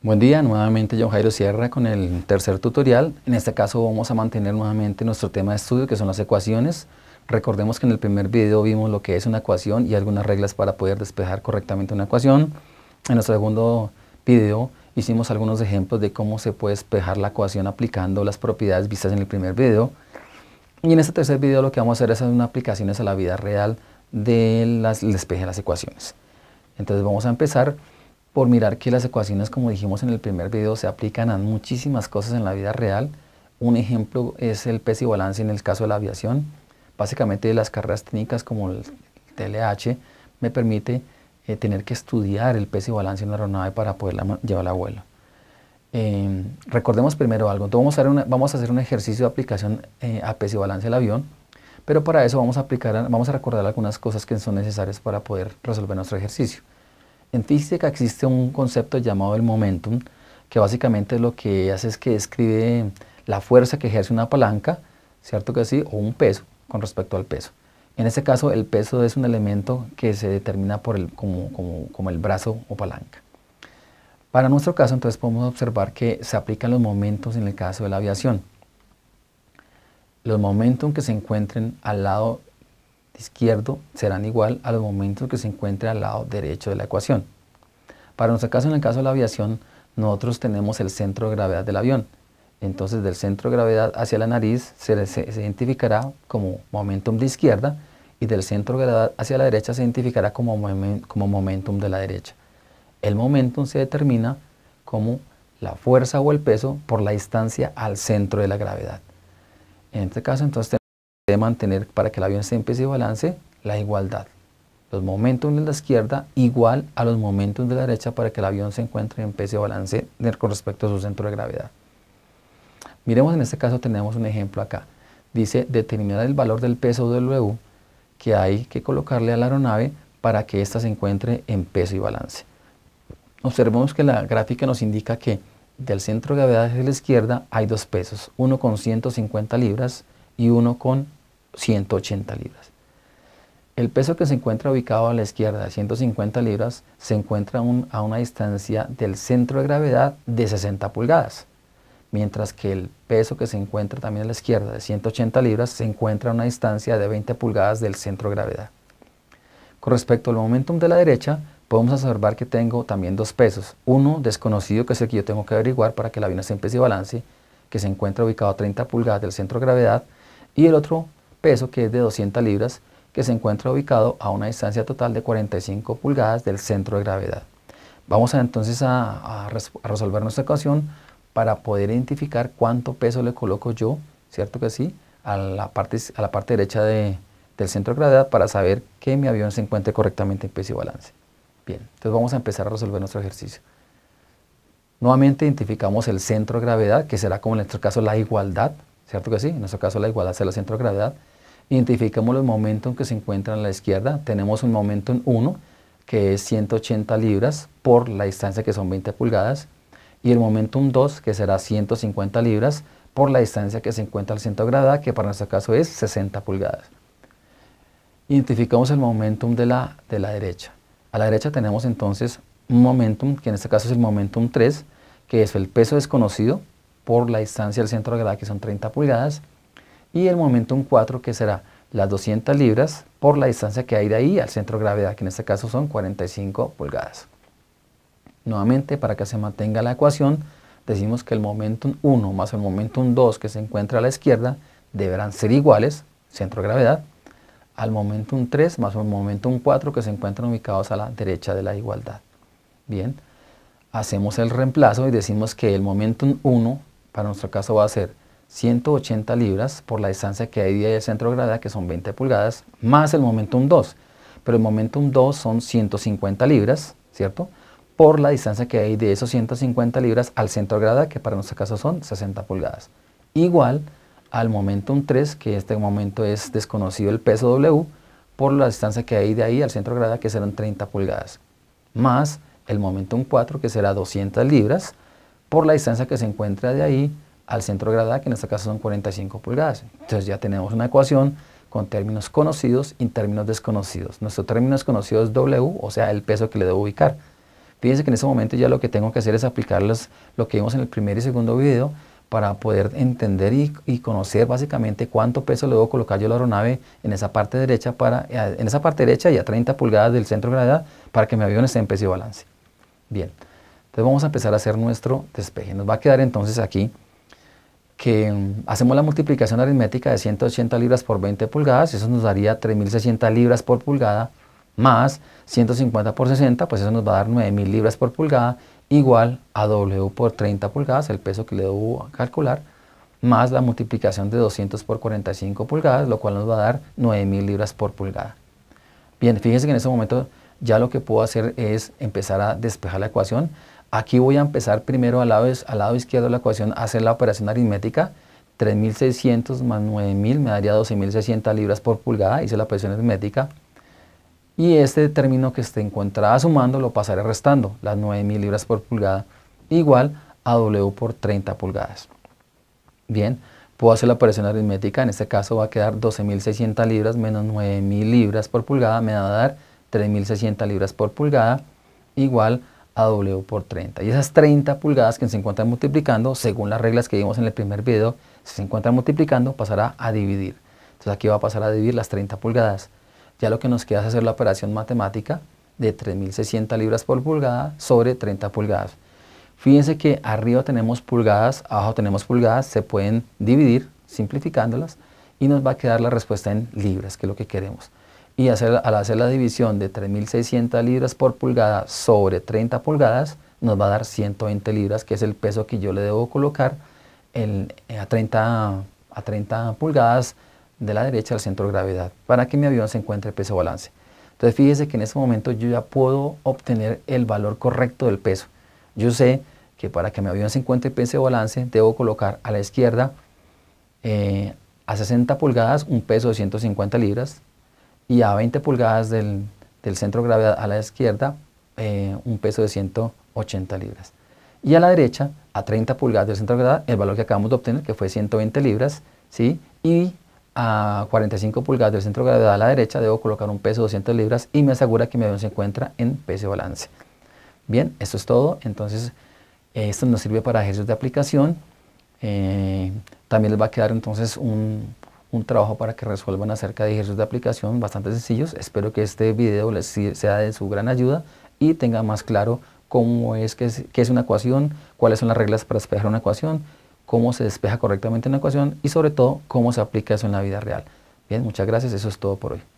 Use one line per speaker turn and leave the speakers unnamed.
Buen día, nuevamente John Jairo Sierra con el tercer tutorial. En este caso vamos a mantener nuevamente nuestro tema de estudio que son las ecuaciones. Recordemos que en el primer video vimos lo que es una ecuación y algunas reglas para poder despejar correctamente una ecuación. En nuestro segundo video hicimos algunos ejemplos de cómo se puede despejar la ecuación aplicando las propiedades vistas en el primer video. Y en este tercer video lo que vamos a hacer es hacer unas aplicaciones a la vida real del despeje de las ecuaciones. Entonces vamos a empezar por mirar que las ecuaciones, como dijimos en el primer video, se aplican a muchísimas cosas en la vida real. Un ejemplo es el peso y balance en el caso de la aviación. Básicamente las carreras técnicas como el TLH me permite eh, tener que estudiar el peso y balance en la aeronave para poder llevar a vuelo. Em, recordemos primero algo, vamos, a hacer un ejercicio de aplicación eh, a peso y balance del avión, pero para eso vamos a, aplicar, vamos a recordar algunas cosas que son necesarias para poder resolver nuestro ejercicio. En física existe un concepto llamado el momentum, que básicamente lo que hace es que describe la fuerza que ejerce una palanca, ¿cierto que sí? O un peso con respecto al peso. En este caso, el peso es un elemento que se determina por el, como, como el brazo o palanca. Para nuestro caso, entonces podemos observar que se aplican los momentos en el caso de la aviación. Los momentos que se encuentren al lado izquierdo serán igual a los momentos que se encuentre al lado derecho de la ecuación. Para nuestro caso, en el caso de la aviación, nosotros tenemos el centro de gravedad del avión. Entonces, del centro de gravedad hacia la nariz se, identificará como momentum de izquierda y del centro de gravedad hacia la derecha se identificará como, como momentum de la derecha. El momentum se determina como la fuerza o el peso por la distancia al centro de la gravedad. En este caso, entonces, debe mantener para que el avión esté en peso y balance la igualdad. Los momentos de la izquierda igual a los momentos de la derecha para que el avión se encuentre en peso y balance con respecto a su centro de gravedad. Miremos en este caso tenemos un ejemplo acá. Dice determinar el valor del peso W que hay que colocarle a la aeronave para que ésta se encuentre en peso y balance. Observemos que la gráfica nos indica que del centro de gravedad de la izquierda hay dos pesos, uno con 150 libras y uno con 180 libras. El peso que se encuentra ubicado a la izquierda de 150 libras se encuentra a una distancia del centro de gravedad de 60 pulgadas, mientras que el peso que se encuentra también a la izquierda de 180 libras se encuentra a una distancia de 20 pulgadas del centro de gravedad. Con respecto al momentum de la derecha, podemos observar que tengo también dos pesos. Uno desconocido, que es el que yo tengo que averiguar para que la avión esté en peso y balance, que se encuentra ubicado a 30 pulgadas del centro de gravedad, y el otro peso que es de 200 libras, que se encuentra ubicado a una distancia total de 45 pulgadas del centro de gravedad. Vamos entonces a, resolver nuestra ecuación para poder identificar cuánto peso le coloco yo, ¿cierto que sí?, a la parte, a la parte derecha del centro de gravedad para saber que mi avión se encuentre correctamente en peso y balance. Bien, entonces vamos a empezar a resolver nuestro ejercicio. Nuevamente identificamos el centro de gravedad, que será como en nuestro caso la igualdad ¿Cierto que sí? En nuestro caso la igualdad es la centro de gravedad. Identificamos los momentos que se encuentran a la izquierda. Tenemos un momento en 1, que es 180 libras por la distancia que son 20 pulgadas, y el momentum 2, que será 150 libras por la distancia que se encuentra al centro de gravedad, que para nuestro caso es 60 pulgadas. Identificamos el momentum de la, de la derecha. A la derecha tenemos entonces un momentum, que en este caso es el momentum 3, que es el peso desconocido por la distancia al centro de gravedad, que son 30 pulgadas, y el momentum 4, que será las 200 libras por la distancia que hay de ahí al centro de gravedad, que en este caso son 45 pulgadas. Nuevamente, para que se mantenga la ecuación, decimos que el momentum 1 más el momentum 2 que se encuentra a la izquierda deberán ser iguales, centro de gravedad, al momentum 3 más el momentum 4 que se encuentran ubicados a la derecha de la igualdad. Bien, hacemos el reemplazo y decimos que el momentum 1 para nuestro caso va a ser 180 libras por la distancia que hay de ahí al centro de gravedad, que son 20 pulgadas, más el momentum 2. Pero el momentum 2 son 150 libras, ¿cierto? Por la distancia que hay de esos 150 libras al centro de gravedad, que para nuestro caso son 60 pulgadas. Igual al momentum 3, que este momento es desconocido el peso W, por la distancia que hay de ahí al centro de gravedad, que serán 30 pulgadas. Más el momentum 4, que será 200 libras, por la distancia que se encuentra de ahí al centro de gravedad, que en este caso son 45 pulgadas. Entonces ya tenemos una ecuación con términos conocidos y términos desconocidos. Nuestro término desconocido es W, o sea, el peso que le debo ubicar. Fíjense que en este momento ya lo que tengo que hacer es aplicar lo que vimos en el primer y segundo video para poder entender y, conocer básicamente cuánto peso le debo colocar yo a la aeronave en esa parte derecha, para, eh, en esa parte derecha y a 30 pulgadas del centro de gravedad para que mi avión esté en peso y balance. Bien. Entonces vamos a empezar a hacer nuestro despeje. Nos va a quedar entonces aquí que mm, hacemos la multiplicación aritmética de 180 libras por 20 pulgadas, eso nos daría 3.600 libras por pulgada, más 150 por 60, pues eso nos va a dar 9.000 libras por pulgada, igual a W por 30 pulgadas, el peso que le debo calcular, más la multiplicación de 200 por 45 pulgadas, lo cual nos va a dar 9.000 libras por pulgada. Bien, fíjense que en ese momento ya lo que puedo hacer es empezar a despejar la ecuación, Aquí voy a empezar primero al lado, izquierdo de la ecuación a hacer la operación aritmética. 3.600 más 9.000 me daría 12.600 libras por pulgada. Hice la operación aritmética. Y este término que se encontraba sumando lo pasaré restando. Las 9.000 libras por pulgada igual a W por 30 pulgadas. Bien, puedo hacer la operación aritmética. En este caso va a quedar 12.600 libras menos 9.000 libras por pulgada. Me va a dar 3.600 libras por pulgada igual a a W por 30. Y esas 30 pulgadas que se encuentran multiplicando, según las reglas que vimos en el primer video, se encuentran multiplicando, pasará a dividir. Entonces aquí va a pasar a dividir las 30 pulgadas. Ya lo que nos queda es hacer la operación matemática de 3.600 libras por pulgada sobre 30 pulgadas. Fíjense que arriba tenemos pulgadas, abajo tenemos pulgadas, se pueden dividir simplificándolas y nos va a quedar la respuesta en libras, que es lo que queremos y al hacer la división de 3.600 libras por pulgada sobre 30 pulgadas, nos va a dar 120 libras, que es el peso que yo le debo colocar eh, a, 30, a pulgadas de la derecha al centro de gravedad, para que mi avión se encuentre peso balance. Entonces fíjese que en este momento yo ya puedo obtener el valor correcto del peso. Yo sé que para que mi avión se encuentre peso balance, debo colocar a la izquierda eh, a 60 pulgadas un peso de 150 libras, y a 20 pulgadas del, centro de gravedad a la izquierda eh, un peso de 180 libras. Y a la derecha, a 30 pulgadas del centro de gravedad, el valor que acabamos de obtener, que fue 120 libras, ¿sí? y a 45 pulgadas del centro de gravedad a la derecha debo colocar un peso de 200 libras y me asegura que mi avión se encuentra en peso balance. Bien, esto es todo. Entonces, esto nos sirve para ejercicios de aplicación. Eh, también les va a quedar entonces un, un trabajo para que resuelvan acerca de ejercicios de aplicación bastante sencillos. Espero que este video les sea de su gran ayuda y tenga más claro cómo es que es, qué es una ecuación, cuáles son las reglas para despejar una ecuación, cómo se despeja correctamente una ecuación y sobre todo cómo se aplica eso en la vida real. Bien, muchas gracias, eso es todo por hoy.